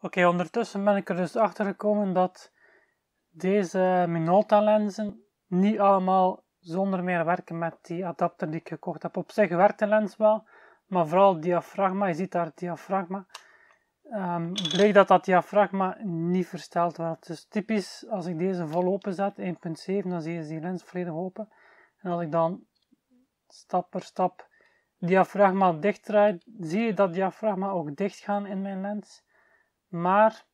Oké, ondertussen ben ik er dus achter gekomen dat deze Minolta lenzen niet allemaal zonder meer werken met die adapter die ik gekocht heb. Op zich werkt de lens wel, maar vooral het diafragma, je ziet daar het diafragma. Um, bleek dat dat diafragma niet versteld werd. Dus typisch als ik deze vol open zet, 1.7, dan zie je die lens volledig open. En als ik dan stap per stap diafragma draai, zie je dat diafragma ook dicht gaan in mijn lens. Maar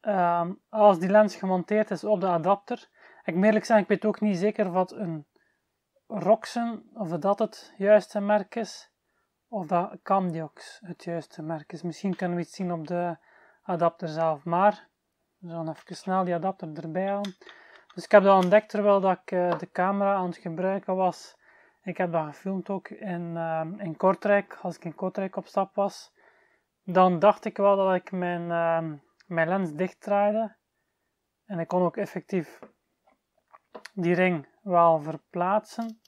ehm, als die lens gemonteerd is op de adapter, ik merk, zeg, ik weet ook niet zeker wat een Roxen, of dat het juiste merk is, of dat Camdiox het juiste merk is. Misschien kunnen we iets zien op de adapter zelf, maar we zullen even snel die adapter erbij halen. Dus ik heb dat ontdekt terwijl dat ik eh, de camera aan het gebruiken was. Ik heb dat gefilmd ook in, ehm, in Kortrijk, als ik in Kortrijk op stap was dan dacht ik wel dat ik mijn, uh, mijn lens dichtdraaide. En ik kon ook effectief die ring wel verplaatsen.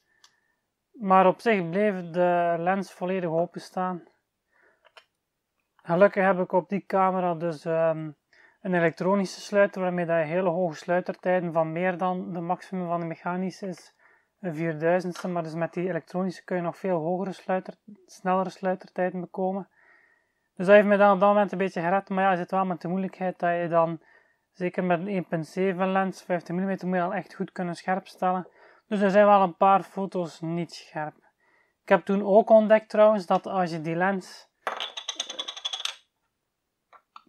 Maar op zich bleef de lens volledig openstaan. Gelukkig heb ik op die camera dus ehm, een elektronische sluiter waarmee dat je hele hoge sluitertijden van meer dan de maximum van de mechanische is. Een 4000ste, maar dus met die elektronische kun je nog veel hogere sluiter, snellere sluitertijden bekomen. Dus dat heeft me dan op dat moment een beetje gered. Maar ja, je zit wel met de moeilijkheid dat je dan, zeker met een 1.7 lens, 50 mm, moet echt goed kunnen scherpstellen. Dus er zijn wel een paar foto's niet scherp. Ik heb toen ook ontdekt trouwens dat als je die lens eh,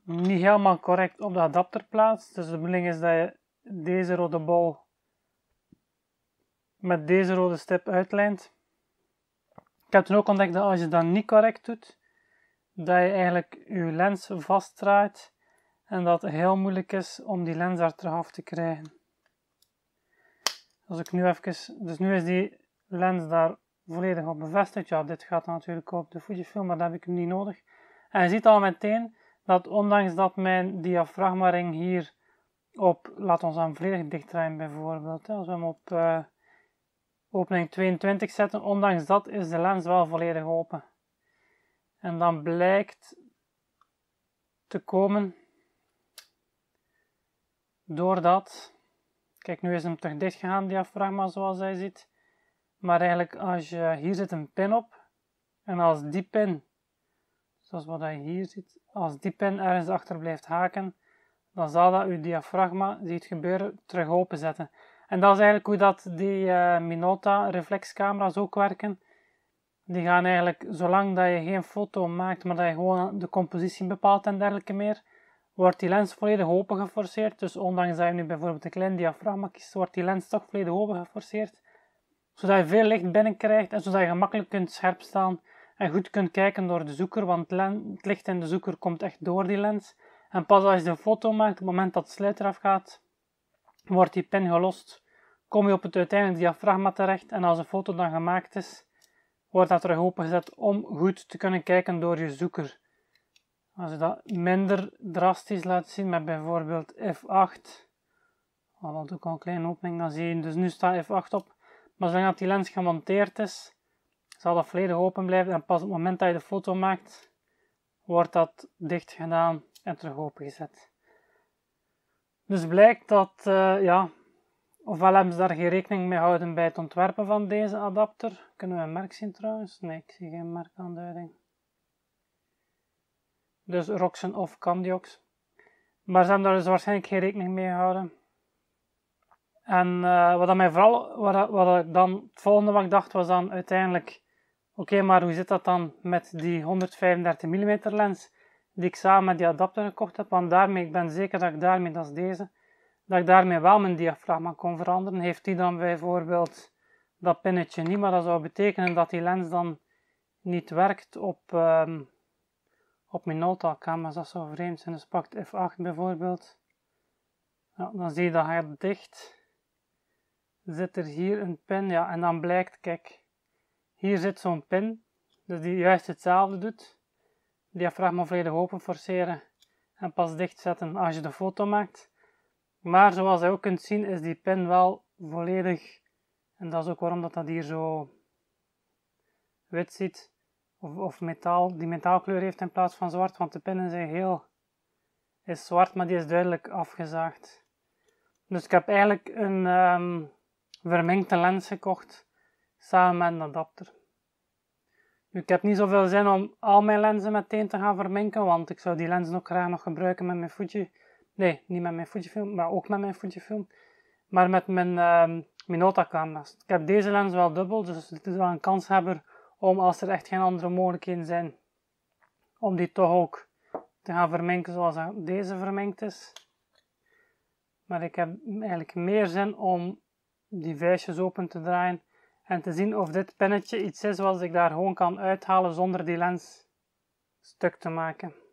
niet helemaal correct op de adapter plaatst, dus de bedoeling is dat je deze rode bol met deze rode stip uitlijnt. Ik heb toen ook ontdekt dat als je dat niet correct doet, dat je eigenlijk je lens vastdraait en dat het heel moeilijk is om die lens er terug af te krijgen. Als ik nu even, dus nu is die lens daar volledig op bevestigd. Ja, dit gaat natuurlijk op de Fujifilm, maar dat heb ik hem niet nodig. En je ziet al meteen dat ondanks dat mijn diafragma ring hier op, laat ons aan volledig dichtdraaien bijvoorbeeld, als we hem op eh, opening 22 zetten, ondanks dat is de lens wel volledig open. En dan blijkt te komen doordat, kijk nu is hem terug dicht gegaan diafragma zoals hij ziet, maar eigenlijk als je, hier zit een pin op en als die pin, zoals wat hij hier ziet, als die pin ergens achter blijft haken, dan zal dat je diafragma, die het gebeuren, terug openzetten. En dat is eigenlijk hoe dat die uh, eh, Minolta reflexcamera's ook werken. Die gaan eigenlijk, zolang dat je geen foto maakt, maar dat je gewoon de compositie bepaalt en dergelijke meer, wordt die lens volledig open geforceerd. Dus ondanks dat je nu bijvoorbeeld een klein diafragma kiest, wordt die lens toch volledig open geforceerd. Zodat je veel licht binnenkrijgt en zodat je gemakkelijk kunt scherp staan en goed kunt kijken door de zoeker, want het licht in de zoeker komt echt door die lens. En pas als je de foto maakt, op het moment dat de sluit afgaat, gaat, wordt die pin gelost. Kom je op het uiteindelijke diafragma terecht en als de foto dan gemaakt is, wordt dat terug opengezet om goed te kunnen kijken door je zoeker. Als je dat minder drastisch laat zien met bijvoorbeeld F8, oh, dat doe ik al een kleine opening, dan zie dus nu staat F8 op. Maar zolang die lens gemonteerd is, zal dat volledig open blijven en pas op het moment dat je de foto maakt, wordt dat dicht gedaan en terug opengezet. Dus blijkt dat eh, ja, Ofwel hebben ze daar geen rekening mee houden bij het ontwerpen van deze adapter. Kunnen we een merk zien trouwens? Nee, ik zie geen merkaanduiding. Dus Roxen of Candiox. Maar ze hebben daar dus waarschijnlijk geen rekening mee gehouden. En eh, wat, mij vooral, wat, wat ik dan, het volgende wat ik dacht was dan uiteindelijk... Oké, maar hoe zit dat dan met die 135 mm lens die ik samen met die adapter gekocht heb? Want daarmee, ik ben zeker dat ik daarmee, dat is deze dat ik daarmee wel mijn diafragma kon veranderen. Heeft die dan bijvoorbeeld dat pinnetje niet, maar dat zou betekenen dat die lens dan niet werkt op, ehm, op mijn nota camera's. Dat zo vreemd zijn. Dus pakt F8 bijvoorbeeld. dan zie je dat hij dicht zit er hier een pin. Ja, en dan blijkt, kijk, hier zit zo'n pin, dus die juist hetzelfde doet. Diafragma volledig open forceren en pas dicht zetten als je de foto maakt. Maar zoals je ook kunt zien is die pin wel volledig, en dat is ook waarom dat, dat hier zo wit ziet, of, of metaal, die metaalkleur heeft in plaats van zwart, want de pinnen zijn heel, is zwart, maar die is duidelijk afgezaagd. Dus ik heb eigenlijk een um, vermengde lens gekocht, samen met een adapter. Nu, ik heb niet zoveel zin om al mijn lenzen meteen te gaan vermengen, want ik zou die lenzen ook graag nog gebruiken met mijn voetje. Nee, niet met mijn Fujifilm, maar ook met mijn Fujifilm. Maar met mijn uh, ehm, Minolta-camera's. Ik heb deze lens wel dubbel, dus het is wel een kans hebben om, als er echt geen andere mogelijkheden zijn, om die toch ook te gaan vermengen zoals deze vermengd is. Maar ik heb eigenlijk meer zin om die vijfjes open te draaien en te zien of dit pennetje iets is wat ik daar gewoon kan uithalen zonder die lens stuk te maken.